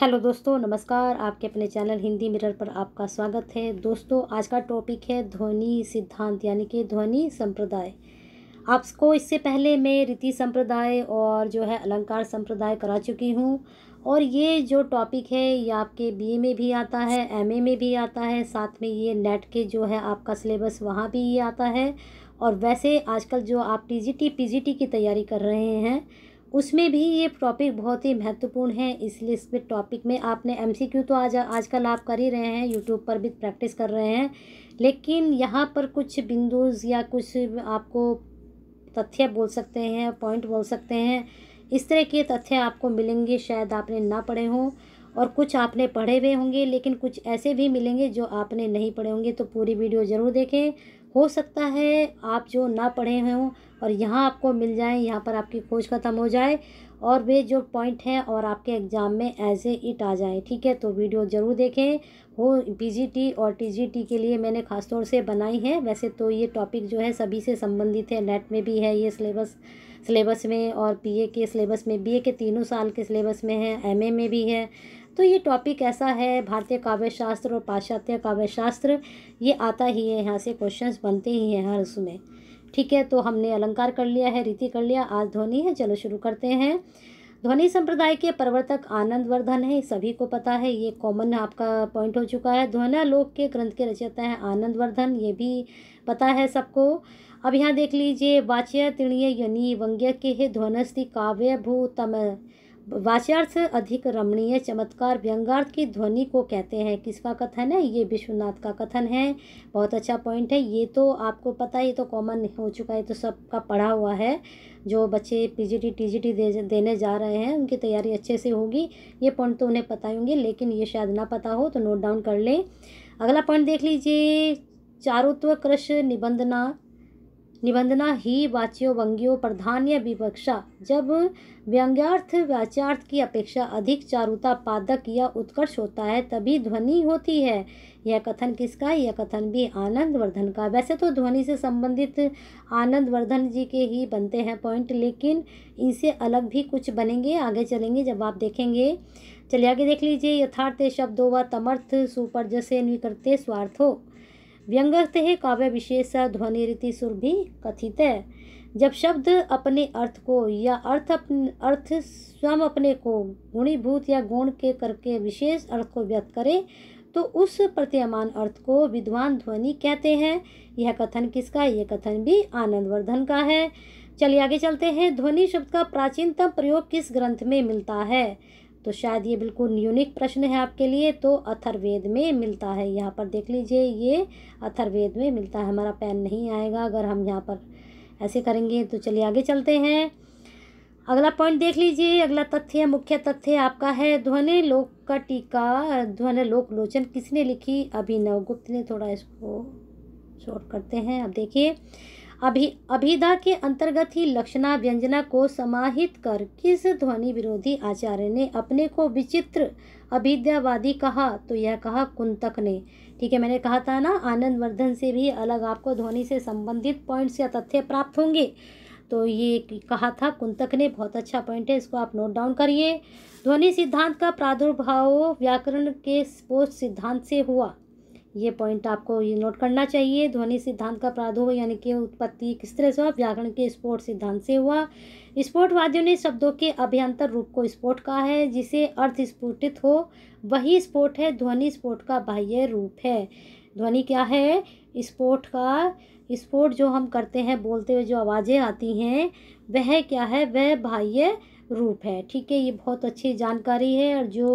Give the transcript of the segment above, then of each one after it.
hello दोस्तों नमस्कार आपके अपने चैनल हिंदी मिरर पर आपका स्वागत है दोस्तों आज का टॉपिक है ध्वनि सिद्धांत यानी कि ध्वनि संप्रदाय आपको इससे पहले मैं रीति संप्रदाय और जो है अलंकार संप्रदाय करा चुकी हूँ और ये जो टॉपिक है ये आपके बीए में भी आता है एमए में भी आता है साथ में ये नेट के जो है आपका सिलेबस वहाँ भी ये आता है और वैसे आजकल जो आप T G T P G T की तैयारी कर रहे हैं उसमें भी ये टॉपिक बहुत ही महत्वपूर्ण है इसलिए इस टॉपिक में आपने क्यू तो आज आजकल आप कर ही रहे हैं यूट्यूब पर भी प्रैक्टिस कर रहे हैं लेकिन यहाँ पर कुछ बिंदुज या कुछ आपको तथ्य बोल सकते हैं पॉइंट बोल सकते हैं इस तरह के तथ्य आपको मिलेंगे शायद आपने ना पढ़े हों और कुछ आपने पढ़े हुए होंगे लेकिन कुछ ऐसे भी मिलेंगे जो आपने नहीं पढ़े होंगे तो पूरी वीडियो ज़रूर देखें हो सकता है आप जो ना पढ़े हों और यहाँ आपको मिल जाए यहाँ पर आपकी खोज ख़त्म हो जाए और वे जो पॉइंट हैं और आपके एग्ज़ाम में एज ए इट आ जाए ठीक है तो वीडियो ज़रूर देखें वो पी और टी के लिए मैंने ख़ास तौर से बनाई है वैसे तो ये टॉपिक जो है सभी से संबंधित है नेट में भी है ये सिलेबस सिलेबस में और पीए के सिलेबस में बीए के तीनों साल के सिलेबस में है एमए में भी है तो ये टॉपिक ऐसा है भारतीय काव्य शास्त्र और पाश्चात्य काव्य शास्त्र ये आता ही है यहाँ से क्वेश्चंस बनते ही हैं हर उसमें ठीक है तो हमने अलंकार कर लिया है रीति कर लिया आज ध्वनि है चलो शुरू करते हैं ध्वनि संप्रदाय के प्रवर्तक आनंद वर्धन है सभी को पता है ये कॉमन आपका पॉइंट हो चुका है ध्वनालोक के ग्रंथ के रचयिता हैं आनंद वर्धन ये भी पता है सबको अब यहाँ देख लीजिए वाच्य तिणीय यनि व्यंग्य के है ध्वनस्ति काव्य भूतम वाच्यार्थ अधिक रमणीय चमत्कार व्यंगार्थ की ध्वनि को कहते हैं किसका कथन है ये विश्वनाथ का कथन है बहुत अच्छा पॉइंट है ये तो आपको पता है ये तो कॉमन हो चुका है तो सबका पढ़ा हुआ है जो बच्चे पीजीटी टीजीटी दे, देने जा रहे हैं उनकी तैयारी अच्छे से होगी ये पॉइंट तो उन्हें पता होंगे लेकिन ये शायद ना पता हो तो नोट डाउन कर लें अगला पॉइंट देख लीजिए चारुत्व कृष निबंधना निबंधना ही वाच्यो व्यंग्यो प्रधान्य विवक्षा जब व्यंग्यार्थ वाच्यार्थ की अपेक्षा अधिक चारुता पादक या उत्कर्ष होता है तभी ध्वनि होती है यह कथन किसका यह कथन भी आनंदवर्धन का वैसे तो ध्वनि से संबंधित आनंदवर्धन जी के ही बनते हैं पॉइंट लेकिन इनसे अलग भी कुछ बनेंगे आगे चलेंगे जब आप देखेंगे चलिए आगे देख लीजिए यथार्थ शब्दों व तमर्थ सुपर जैसे निकरते स्वार्थ हो व्यंगस्थ ध्वनि ध्वनिरीति सुर भी कथित है जब शब्द अपने अर्थ को या अर्थ अर्थ स्वयं अपने को गुणीभूत या गुण के करके विशेष अर्थ को व्यक्त करे तो उस प्रत्यमान अर्थ को विद्वान ध्वनि कहते हैं यह कथन किसका यह कथन भी आनंदवर्धन का है चलिए आगे चलते हैं ध्वनि शब्द का प्राचीनतम प्रयोग किस ग्रंथ में मिलता है तो शायद ये बिल्कुल यूनिक प्रश्न है आपके लिए तो अथर्वेद में मिलता है यहाँ पर देख लीजिए ये अथर्वेद में मिलता है हमारा पैन नहीं आएगा अगर हम यहाँ पर ऐसे करेंगे तो चलिए आगे चलते हैं अगला पॉइंट देख लीजिए अगला तथ्य मुख्य तथ्य आपका है ध्वनि लोक का टीका ध्वनि लोक लोचन किसने लिखी अभिनव गुप्त ने थोड़ा इसको शॉर्ट करते हैं अब देखिए अभि अभिधा के अंतर्गत ही लक्षणा व्यंजना को समाहित कर किस ध्वनि विरोधी आचार्य ने अपने को विचित्र अभिद्यावादी कहा तो यह कहा कुंतक ने ठीक है मैंने कहा था ना आनंद वर्धन से भी अलग आपको ध्वनि से संबंधित पॉइंट्स या तथ्य प्राप्त होंगे तो ये कहा था कुंतक ने बहुत अच्छा पॉइंट है इसको आप नोट डाउन करिए ध्वनि सिद्धांत का प्रादुर्भाव व्याकरण के पोस्ट सिद्धांत से हुआ ये पॉइंट आपको ये नोट करना चाहिए ध्वनि सिद्धांत का प्रादुर्भाव यानी कि उत्पत्ति किस तरह से हुआ व्याकरण के स्पोर्ट सिद्धांत से हुआ स्पोर्टवादियों ने शब्दों के अभ्यंतर रूप को स्पोर्ट कहा है जिसे अर्थ स्फोटित हो वही स्पोर्ट है ध्वनि स्पोर्ट का बाह्य रूप है ध्वनि क्या है स्पोर्ट का स्पोर्ट जो हम करते हैं बोलते हुए जो आवाज़ें आती हैं वह क्या है वह बाह्य रूप है ठीक है ये बहुत अच्छी जानकारी है और जो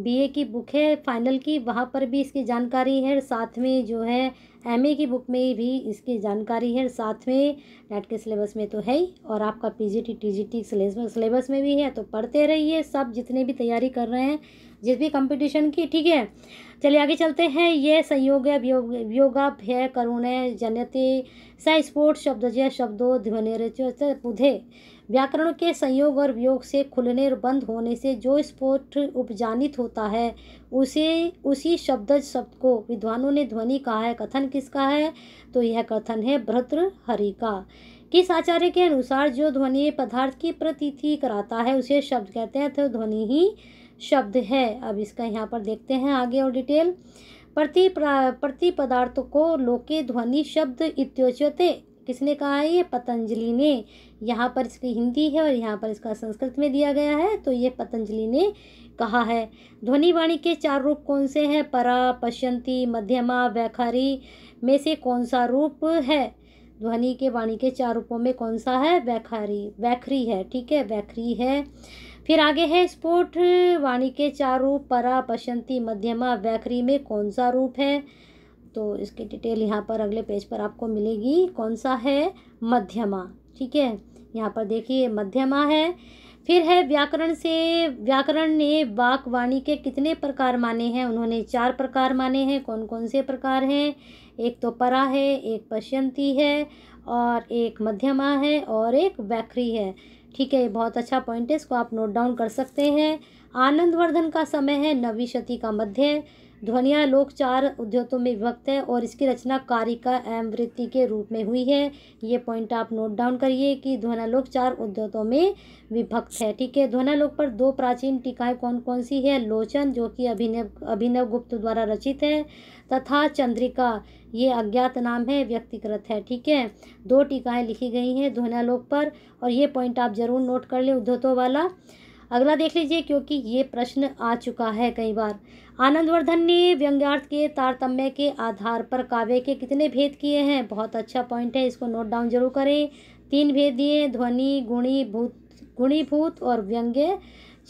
बीए की बुक है फाइनल की वहाँ पर भी इसकी जानकारी है साथ में जो है एमए की बुक में भी इसकी जानकारी है साथ में नेट के सिलेबस में तो है ही और आपका पीजीटी टीजीटी सिलेबस में भी है तो पढ़ते रहिए सब जितने भी तैयारी कर रहे हैं जिस भी कंपटीशन की ठीक है चलिए आगे चलते हैं ये संयोग है करुण जनते स स्फोट शब्द जय शब्दों ध्वनि बुधे व्याकरण के संयोग और वियोग से खुलने और बंद होने से जो स्फोट उपजानित हो होता है उसे उसी शब्द शब्द को विद्वानों ने ध्वनि कहा है कथन किसका है तो यह कथन है भ्रतृ हरि का किस आचार्य के अनुसार जो ध्वनि पदार्थ की प्रतीति कराता है उसे शब्द कहते हैं तो ध्वनि ही शब्द है अब इसका यहाँ पर देखते हैं आगे और डिटेल प्रति प्रति पदार्थ को लोके ध्वनि शब्द इत्योच्यते किसने कहा है ये पतंजलि ने यहाँ पर इसकी हिंदी है और यहाँ पर इसका संस्कृत में दिया गया है तो ये पतंजलि ने कहा है ध्वनि वाणी के चार रूप कौन से हैं परा पश्यंती मध्यमा वैखारी में से कौन सा रूप है ध्वनि के वाणी के चार रूपों में कौन सा है वैखारी वैखरी है ठीक है वैखरी है फिर आगे है स्फोट वाणी के चार रूप परा पश्यंती मध्यमा वैखरी में कौन सा रूप है तो इसकी डिटेल यहाँ पर अगले पेज पर आपको मिलेगी कौन सा है मध्यमा ठीक है यहाँ पर देखिए मध्यमा है फिर है व्याकरण से व्याकरण ने वाक वाणी के कितने प्रकार माने हैं उन्होंने चार प्रकार माने हैं कौन कौन से प्रकार हैं एक तो परा है एक पश्यंती है और एक मध्यमा है और एक वैखरी है ठीक है ये बहुत अच्छा पॉइंट है इसको आप नोट डाउन कर सकते हैं आनंदवर्धन का समय है नवी शती का मध्य ध्वनिया लोक चार उद्योगों में विभक्त है और इसकी रचना कारिका एमवृत्ति के रूप में हुई है ये पॉइंट आप नोट डाउन करिए कि ध्वनालोक चार उद्योगों में विभक्त है ठीक है ध्वनालोक पर दो प्राचीन टीकाएँ कौन कौन सी है लोचन जो कि अभिनव अभिनव गुप्त द्वारा रचित है तथा चंद्रिका ये अज्ञात नाम है व्यक्तिकृत है ठीक है दो टीकाएँ लिखी गई हैं ध्वनालोक पर और ये पॉइंट आप ज़रूर नोट कर लें उद्योतों वाला अगला देख लीजिए क्योंकि ये प्रश्न आ चुका है कई बार आनंदवर्धन ने व्यंग्यार्थ के तारतम्य के आधार पर काव्य के कितने भेद किए हैं बहुत अच्छा पॉइंट है इसको नोट डाउन जरूर करें तीन भेद दिए हैं ध्वनि गुणीभूत गुणीभूत और व्यंग्य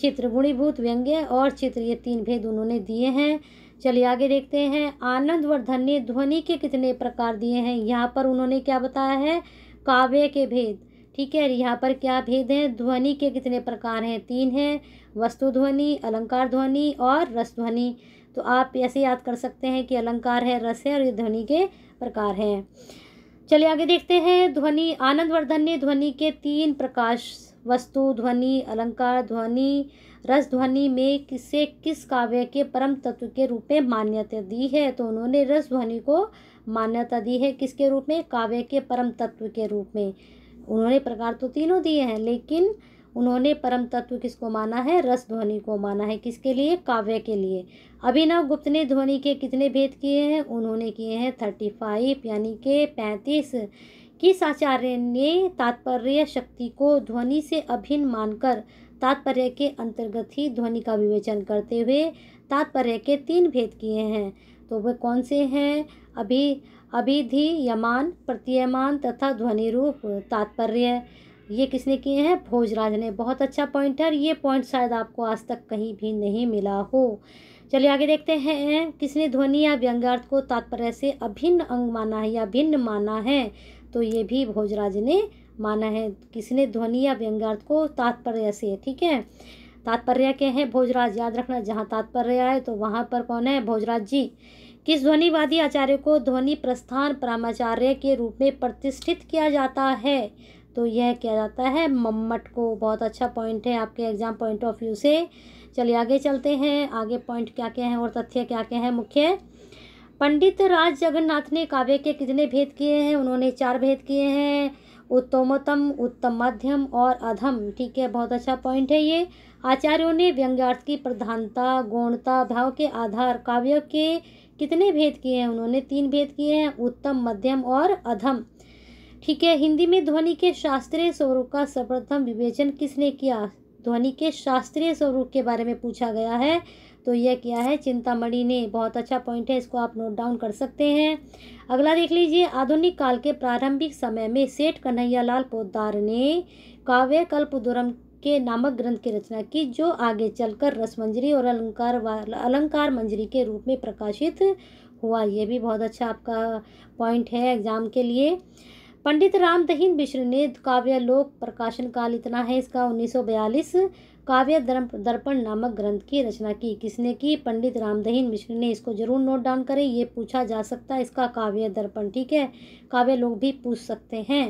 चित्र गुणीभूत व्यंग्य और चित्र ये तीन भेद उन्होंने दिए हैं चलिए आगे देखते हैं आनंदवर्धन ने ध्वनि के कितने प्रकार दिए हैं यहाँ पर उन्होंने क्या बताया है काव्य के भेद ठीक है यहाँ पर क्या भेद हैं ध्वनि के कितने प्रकार हैं तीन हैं वस्तु ध्वनि अलंकार ध्वनि और रस ध्वनि तो आप ऐसे याद कर सकते हैं कि अलंकार है रस है और ये ध्वनि के प्रकार हैं चलिए आगे देखते हैं ध्वनि आनंदवर्धन ने ध्वनि के तीन प्रकाश वस्तु ध्वनि अलंकार ध्वनि रस ध्वनि में किसे किस काव्य के परम तत्व के रूप में मान्यता दी है तो उन्होंने रस ध्वनि को मान्यता दी है किसके रूप में काव्य के परम तत्व के रूप में उन्होंने प्रकार तो तीनों दिए हैं लेकिन उन्होंने परम तत्व किसको माना है रस ध्वनि को माना है किसके लिए काव्य के लिए अभिनव गुप्त ने ध्वनि के कितने भेद किए हैं उन्होंने किए हैं थर्टी फाइव यानी के पैंतीस किस आचार्य ने तात्पर्य शक्ति को ध्वनि से अभिन्न मानकर तात्पर्य के अंतर्गत ही ध्वनि का विवेचन करते हुए तात्पर्य के तीन भेद किए हैं तो वे कौन से हैं अभी अभिधि यमान प्रत्यमान तथा ध्वनि रूप तात्पर्य ये किसने किए हैं भोजराज ने बहुत अच्छा पॉइंट है और ये पॉइंट शायद आपको आज तक कहीं भी नहीं मिला हो चलिए आगे देखते हैं किसने ध्वनि या व्यंग्यार्थ को तात्पर्य से अभिन्न अंग माना है या भिन्न माना है तो ये भी भोजराज ने माना है किसने ध्वनि या व्यंग्यार्थ को तात्पर्य से ठीक है तात्पर्य के हैं भोजराज याद रखना जहाँ तात्पर्य आए तो वहाँ पर कौन है भोजराज जी किस ध्वनिवादी आचार्य को ध्वनि प्रस्थान परामाचार्य के रूप में प्रतिष्ठित किया जाता है तो यह किया जाता है मम्मट को बहुत अच्छा पॉइंट है आपके एग्ज़ाम पॉइंट ऑफ व्यू से चलिए आगे चलते हैं आगे पॉइंट क्या क्या है और तथ्य क्या क्या है मुख्य पंडित राज जगन्नाथ ने काव्य के कितने भेद किए हैं उन्होंने चार भेद किए हैं उत्तमोत्तम उत्तम मध्यम और अधम ठीक है बहुत अच्छा पॉइंट है ये आचार्यों ने व्यंग्यार्थ की प्रधानता गौणता भाव के आधार काव्य के कितने भेद किए हैं उन्होंने तीन भेद किए हैं उत्तम मध्यम और अधम ठीक है हिंदी में ध्वनि के शास्त्रीय स्वरूप का सर्वप्रथम विवेचन किसने किया ध्वनि के शास्त्रीय स्वरूप के बारे में पूछा गया है तो यह क्या है चिंतामणि ने बहुत अच्छा पॉइंट है इसको आप नोट डाउन कर सकते हैं अगला देख लीजिए आधुनिक काल के प्रारंभिक समय में सेठ कन्हैयालाल पोदार ने काव्य कल्पदुरम के नामक ग्रंथ की रचना की जो आगे चलकर रसमंजरी और अलंकार अलंकार मंजरी के रूप में प्रकाशित हुआ ये भी बहुत अच्छा आपका पॉइंट है एग्ज़ाम के लिए पंडित रामदहीन मिश्र ने काव्यलोक प्रकाशन काल इतना है इसका 1942 काव्य दर्पण नामक ग्रंथ की रचना की किसने की पंडित रामदहीन मिश्र ने इसको जरूर नोट डाउन करें ये पूछा जा सकता है इसका काव्य दर्पण ठीक है काव्य लोग भी पूछ सकते हैं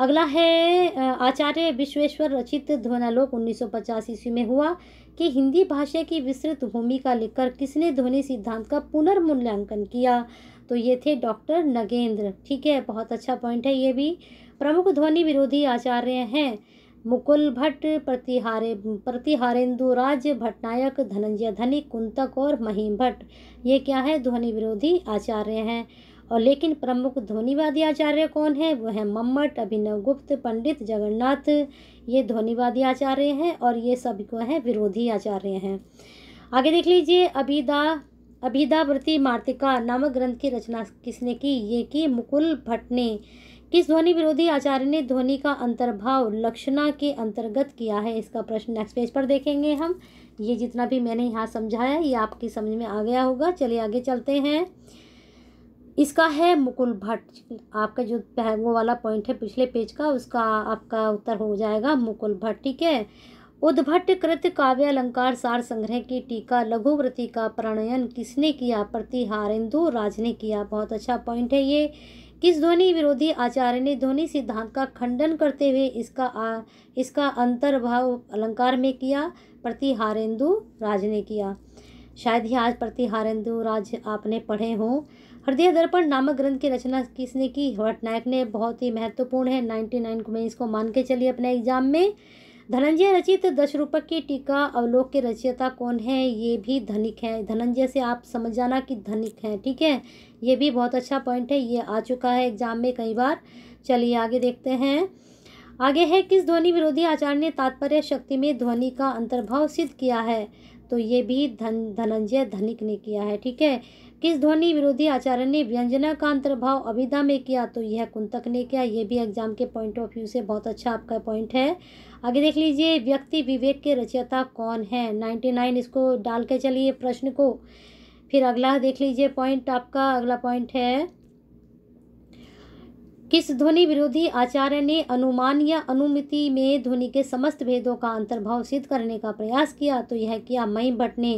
अगला है आचार्य विश्वेश्वर रचित ध्वनालोक पचास ईस्वी में हुआ कि हिंदी भाषा की विस्तृत भूमिका लिखकर किसने ध्वनि सिद्धांत का पुनर्मूल्यांकन किया तो ये थे डॉक्टर नगेंद्र ठीक है बहुत अच्छा पॉइंट है ये भी प्रमुख ध्वनि विरोधी आचार्य हैं मुकुल भट्ट प्रतिहारे प्रतिहारेंदु राज्य भटनायक धनंजय धनी कुंतक और महीम भट्ट ये क्या है ध्वनि विरोधी आचार्य हैं और लेकिन प्रमुख ध्वनिवादी आचार्य कौन है वह है मम्मट अभिनव गुप्त पंडित जगन्नाथ ये ध्वनिवादी आचार्य हैं और ये सब को हैं विरोधी आचार्य हैं आगे देख लीजिए अभिदा अभिदावृति मार्तिका नामक ग्रंथ की रचना किसने की ये की मुकुल भट्ट ने किस ध्वनि विरोधी आचार्य ने ध्वनि का अंतर्भाव लक्षणा के अंतर्गत किया है इसका प्रश्न नेक्स्ट पेज पर देखेंगे हम ये जितना भी मैंने यहाँ समझाया ये आपकी समझ में आ गया होगा चलिए आगे चलते हैं इसका है मुकुल भट्ट आपका जो वो वाला पॉइंट है पिछले पेज का उसका आपका उत्तर हो जाएगा मुकुल भट्ट ठीक है उद्भट्ट कृत काव्य अलंकार सार संग्रह की टीका लघु व्रति का प्रणयन किसने किया प्रतिहारेंदु राज ने किया बहुत अच्छा पॉइंट है ये किस ध्वनि विरोधी आचार्य ने ध्वनि सिद्धांत का खंडन करते हुए इसका आ, इसका अंतर्भाव अलंकार में किया प्रतिहारेंदु राज ने किया शायद ही आज प्रतिहारेंदु राज आपने पढ़े हों हृदय दर्पण नामक ग्रंथ की रचना किसने की भट्टनायक ने बहुत ही महत्वपूर्ण है नाइन्टी नाइन मैं इसको मान के चलिए अपने एग्जाम में धनंजय रचित दश रूपक की टीका अवलोक के रचयिता कौन है ये भी धनिक है धनंजय से आप समझ जाना कि धनिक है ठीक है ये भी बहुत अच्छा पॉइंट है ये आ चुका है एग्जाम में कई बार चलिए आगे देखते हैं आगे है किस ध्वनि विरोधी आचार्य ने तात्पर्य शक्ति में ध्वनि का अंतर्भाव सिद्ध किया है तो ये भी धन धनंजय धनिक ने किया है ठीक है किस ध्वनि विरोधी आचार्य ने व्यंजना का अंतर्भाव अभिधा में किया तो यह कुंतक ने किया यह भी एग्जाम के पॉइंट ऑफ व्यू से बहुत अच्छा आपका पॉइंट है आगे देख लीजिए व्यक्ति विवेक के रचयिता कौन है नाइन्टी नाइन इसको डाल के चलिए प्रश्न को फिर अगला देख लीजिए पॉइंट आपका अगला पॉइंट है किस ध्वनि विरोधी आचार्य ने अनुमान या अनुमिति में ध्वनि के समस्त भेदों का अंतर्भाव सिद्ध करने का प्रयास किया तो यह किया मई भट्ट ने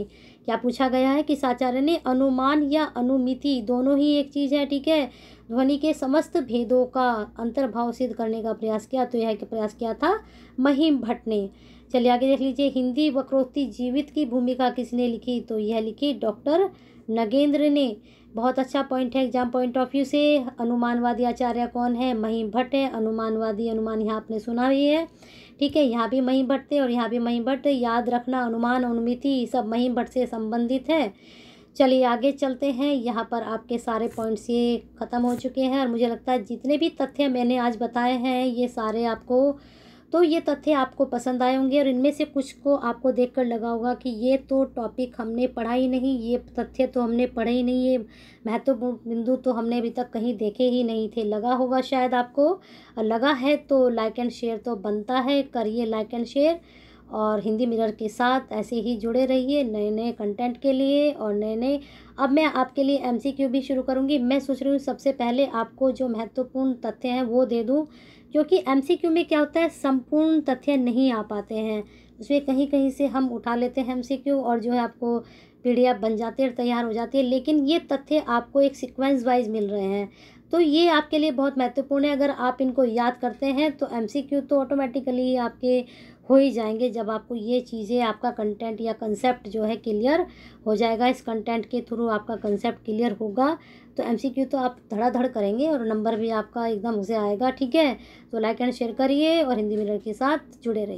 क्या पूछा गया है किस आचार्य ने अनुमान या अनुमिति दोनों ही एक चीज़ है ठीक है ध्वनि के समस्त भेदों का अंतर्भाव सिद्ध करने का प्रयास किया तो यह प्रयास किया था महिम भट्ट ने चलिए आगे देख लीजिए हिंदी वक्रोक्ति जीवित की भूमिका किसने लिखी तो यह लिखी डॉक्टर नगेंद्र ने बहुत अच्छा पॉइंट है एग्जाम पॉइंट ऑफ व्यू से अनुमानवादी आचार्य कौन है महीम भट्ट है अनुमानवादी अनुमान यहाँ आपने सुना भी है ठीक है यहाँ भी महीम भट्ट थे और यहाँ भी महीम भट्ट याद रखना अनुमान अनुमिति सब महीम भट्ट से संबंधित है चलिए आगे चलते हैं यहाँ पर आपके सारे पॉइंट्स ये ख़त्म हो चुके हैं और मुझे लगता है जितने भी तथ्य मैंने आज बताए हैं ये सारे आपको तो ये तथ्य आपको पसंद आए होंगे और इनमें से कुछ को आपको देखकर लगा होगा कि ये तो टॉपिक हमने पढ़ा ही नहीं ये तथ्य तो हमने पढ़े ही नहीं ये महत्वपूर्ण बिंदु तो हमने अभी तक कहीं देखे ही नहीं थे लगा होगा शायद आपको लगा है तो लाइक एंड शेयर तो बनता है करिए लाइक एंड शेयर और हिंदी मिरर के साथ ऐसे ही जुड़े रहिए नए नए कंटेंट के लिए और नए नए अब मैं आपके लिए एमसीक्यू भी शुरू करूँगी मैं सोच रही हूँ सबसे पहले आपको जो महत्वपूर्ण तथ्य हैं वो दे दूँ क्योंकि एम में क्या होता है संपूर्ण तथ्य नहीं आ पाते हैं उसमें कहीं कहीं से हम उठा लेते हैं एम और जो है आपको पी बन जाती है तैयार हो जाती है लेकिन ये तथ्य आपको एक सिक्वेंस वाइज मिल रहे हैं तो ये आपके लिए बहुत महत्वपूर्ण है अगर आप इनको याद करते हैं तो एम तो ऑटोमेटिकली आपके हो ही जाएंगे जब आपको ये चीज़ें आपका कंटेंट या कंसेप्ट जो है क्लियर हो जाएगा इस कंटेंट के थ्रू आपका कंसेप्ट क्लियर होगा तो एमसीक्यू तो आप धड़ाधड़ करेंगे और नंबर भी आपका एकदम उसे आएगा ठीक है तो लाइक एंड शेयर करिए और हिंदी मिलर के साथ जुड़े रहिए